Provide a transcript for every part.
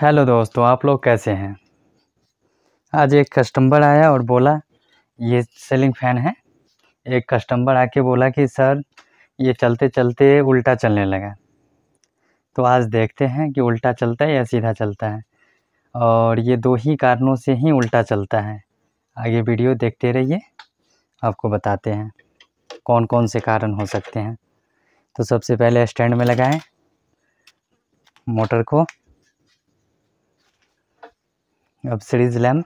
hello दोस्तों आप लोग कैसे हैं आज एक कस्टमर आया और बोला ये सेलिंग फ़ैन है एक कस्टमर आके बोला कि सर ये चलते चलते उल्टा चलने लगा तो आज देखते हैं कि उल्टा चलता है या सीधा चलता है और ये दो ही कारणों से ही उल्टा चलता है आगे वीडियो देखते रहिए आपको बताते हैं कौन कौन से कारण हो सकते हैं तो सबसे पहले स्टैंड में लगाएँ मोटर को अब सीरीज लैम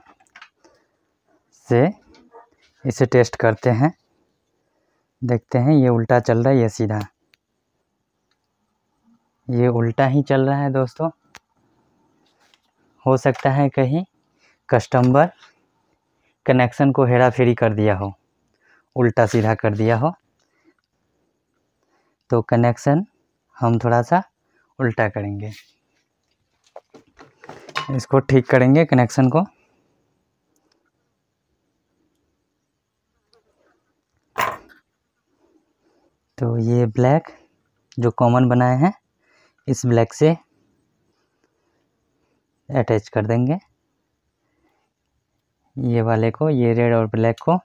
से इसे टेस्ट करते हैं देखते हैं ये उल्टा चल रहा है या सीधा ये उल्टा ही चल रहा है दोस्तों हो सकता है कहीं कस्टमर कनेक्शन को हेरा फेरी कर दिया हो उल्टा सीधा कर दिया हो तो कनेक्शन हम थोड़ा सा उल्टा करेंगे इसको ठीक करेंगे कनेक्शन को तो ये ब्लैक जो कॉमन बनाए हैं इस ब्लैक से अटैच कर देंगे ये वाले को ये रेड और ब्लैक को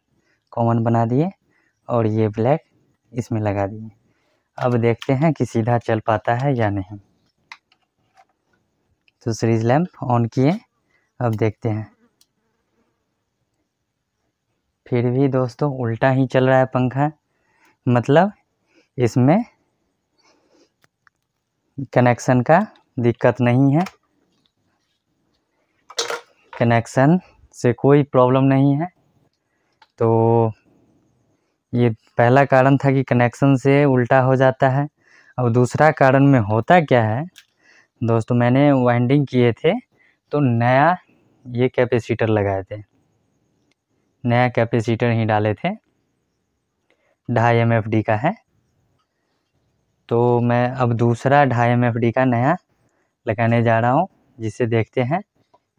कॉमन बना दिए और ये ब्लैक इसमें लगा दिए अब देखते हैं कि सीधा चल पाता है या नहीं तो सीरीज लैम्प ऑन किए अब देखते हैं फिर भी दोस्तों उल्टा ही चल रहा है पंखा मतलब इसमें कनेक्शन का दिक्कत नहीं है कनेक्शन से कोई प्रॉब्लम नहीं है तो ये पहला कारण था कि कनेक्शन से उल्टा हो जाता है और दूसरा कारण में होता क्या है दोस्तों मैंने वाइंडिंग किए थे तो नया ये कैपेसिटर लगाए थे नया कैपेसिटर ही डाले थे ढाई एम का है तो मैं अब दूसरा ढाई एम का नया लगाने जा रहा हूँ जिसे देखते हैं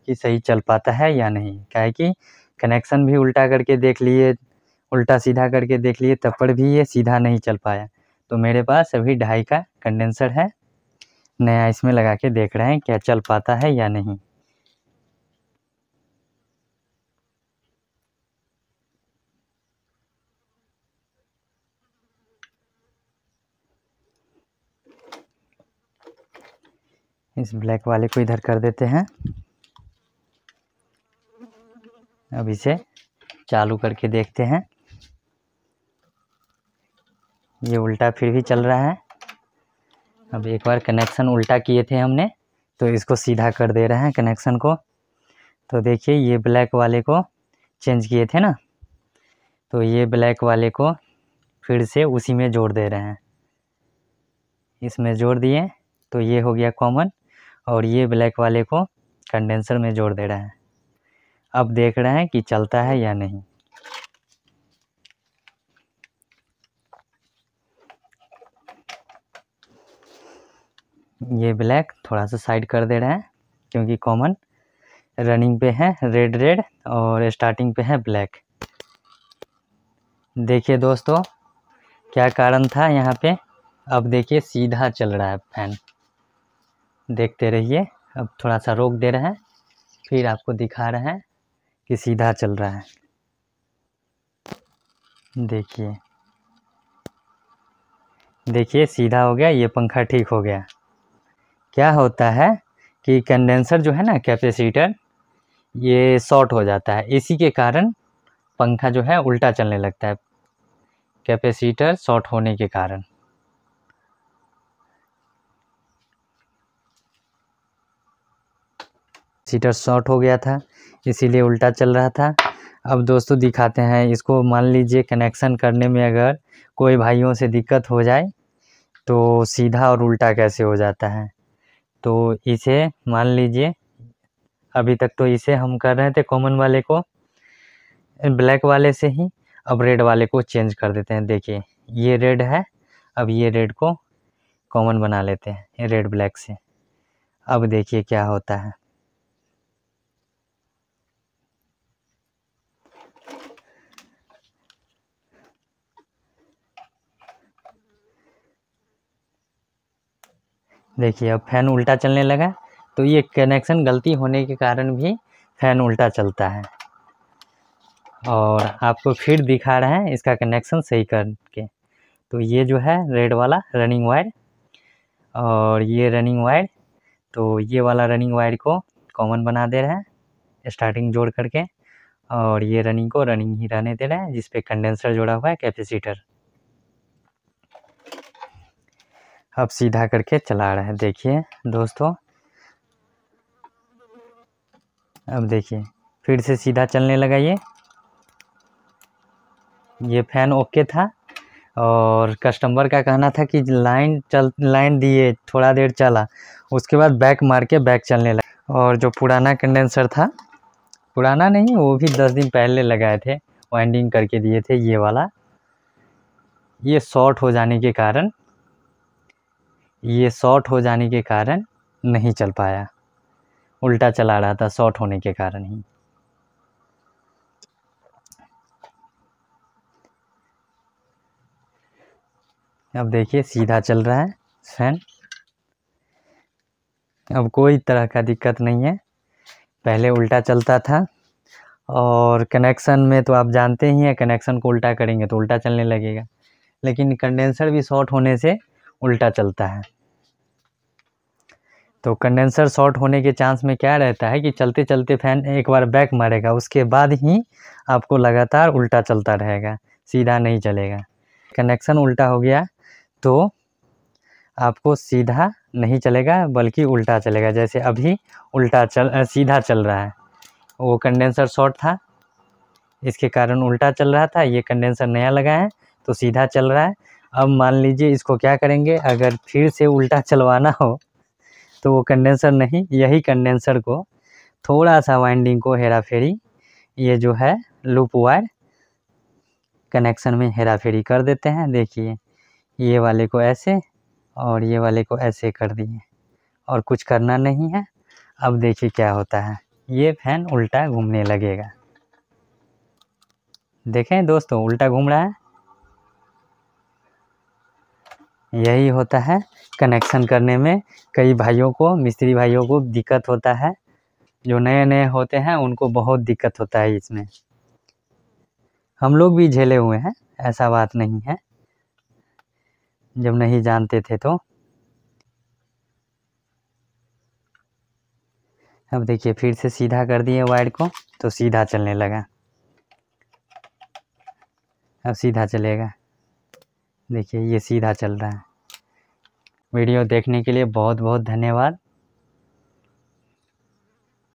कि सही चल पाता है या नहीं क्या कि कनेक्शन भी उल्टा करके देख लिए उल्टा सीधा करके देख लिए तब पर भी ये सीधा नहीं चल पाया तो मेरे पास अभी ढाई का कंडेंसर है नया इसमें लगा के देख रहे हैं क्या चल पाता है या नहीं इस ब्लैक वाले को इधर कर देते हैं अब इसे चालू करके देखते हैं ये उल्टा फिर भी चल रहा है अब एक बार कनेक्शन उल्टा किए थे हमने तो इसको सीधा कर दे रहे हैं कनेक्शन को तो देखिए ये ब्लैक वाले को चेंज किए थे ना तो ये ब्लैक वाले को फिर से उसी में जोड़ दे रहे हैं इसमें जोड़ दिए तो ये हो गया कॉमन और ये ब्लैक वाले को कंडेंसर में जोड़ दे रहे हैं अब देख रहे हैं कि चलता है या नहीं ये ब्लैक थोड़ा सा साइड कर दे रहे हैं क्योंकि कॉमन रनिंग पे है रेड रेड और स्टार्टिंग पे है ब्लैक देखिए दोस्तों क्या कारण था यहाँ पे अब देखिए सीधा चल रहा है फैन देखते रहिए अब थोड़ा सा रोक दे रहे हैं फिर आपको दिखा रहे हैं कि सीधा चल रहा है देखिए देखिए सीधा हो गया ये पंखा ठीक हो गया क्या होता है कि कंडेंसर जो है ना कैपेसिटर ये शॉर्ट हो जाता है इसी के कारण पंखा जो है उल्टा चलने लगता है कैपेसिटर शॉर्ट होने के कारण सीटर शॉर्ट हो गया था इसीलिए उल्टा चल रहा था अब दोस्तों दिखाते हैं इसको मान लीजिए कनेक्शन करने में अगर कोई भाइयों से दिक्कत हो जाए तो सीधा और उल्टा कैसे हो जाता है तो इसे मान लीजिए अभी तक तो इसे हम कर रहे थे कॉमन वाले को ब्लैक वाले से ही अब रेड वाले को चेंज कर देते हैं देखिए ये रेड है अब ये रेड को कॉमन बना लेते हैं रेड ब्लैक से अब देखिए क्या होता है देखिए अब फैन उल्टा चलने लगा तो ये कनेक्शन गलती होने के कारण भी फैन उल्टा चलता है और आपको फिर दिखा रहे हैं इसका कनेक्शन सही करके तो ये जो है रेड वाला रनिंग वायर और ये रनिंग वायर तो ये वाला रनिंग वायर को कॉमन बना दे रहा है स्टार्टिंग जोड़ करके और ये रनिंग को रनिंग ही रहने दे रहे हैं जिसपे कंडेंसर जोड़ा हुआ है कैपेसिटर अब सीधा करके चला रहा है देखिए दोस्तों अब देखिए फिर से सीधा चलने लगा ये ये फैन ओके था और कस्टमर का कहना था कि लाइन चल लाइन दिए थोड़ा देर चला उसके बाद बैक मार के बैक चलने लगा और जो पुराना कंडेंसर था पुराना नहीं वो भी दस दिन पहले लगाए थे वाइंडिंग करके दिए थे ये वाला ये शॉर्ट हो जाने के कारण ये शॉर्ट हो जाने के कारण नहीं चल पाया उल्टा चला रहा था शॉर्ट होने के कारण ही अब देखिए सीधा चल रहा है फैन अब कोई तरह का दिक्कत नहीं है पहले उल्टा चलता था और कनेक्शन में तो आप जानते ही हैं कनेक्शन को उल्टा करेंगे तो उल्टा चलने लगेगा लेकिन कंडेंसर भी शॉर्ट होने से उल्टा चलता है तो कंडेंसर शॉर्ट होने के चांस में क्या रहता है कि चलते चलते फैन एक बार बैक मारेगा उसके बाद ही आपको लगातार उल्टा चलता रहेगा सीधा नहीं चलेगा कनेक्शन उल्टा हो गया तो आपको सीधा नहीं चलेगा बल्कि उल्टा चलेगा जैसे अभी उल्टा चल सीधा चल रहा है वो कंडेंसर शॉर्ट था इसके कारण उल्टा चल रहा था ये कंडेंसर नया लगा है तो सीधा चल रहा है अब मान लीजिए इसको क्या करेंगे अगर फिर से उल्टा चलवाना हो तो वो कंडेंसर नहीं यही कंडेंसर को थोड़ा सा वाइंडिंग को हेरा फेरी ये जो है लूप वायर कनेक्शन में हेरा फेरी कर देते हैं देखिए ये वाले को ऐसे और ये वाले को ऐसे कर दिए और कुछ करना नहीं है अब देखिए क्या होता है ये फैन उल्टा घूमने लगेगा देखें दोस्तों उल्टा घूम रहा है यही होता है कनेक्शन करने में कई भाइयों को मिस्त्री भाइयों को दिक्कत होता है जो नए नए होते हैं उनको बहुत दिक्कत होता है इसमें हम लोग भी झेले हुए हैं ऐसा बात नहीं है जब नहीं जानते थे तो अब देखिए फिर से सीधा कर दिए वायर को तो सीधा चलने लगा अब सीधा चलेगा देखिए ये सीधा चल रहा है वीडियो देखने के लिए बहुत बहुत धन्यवाद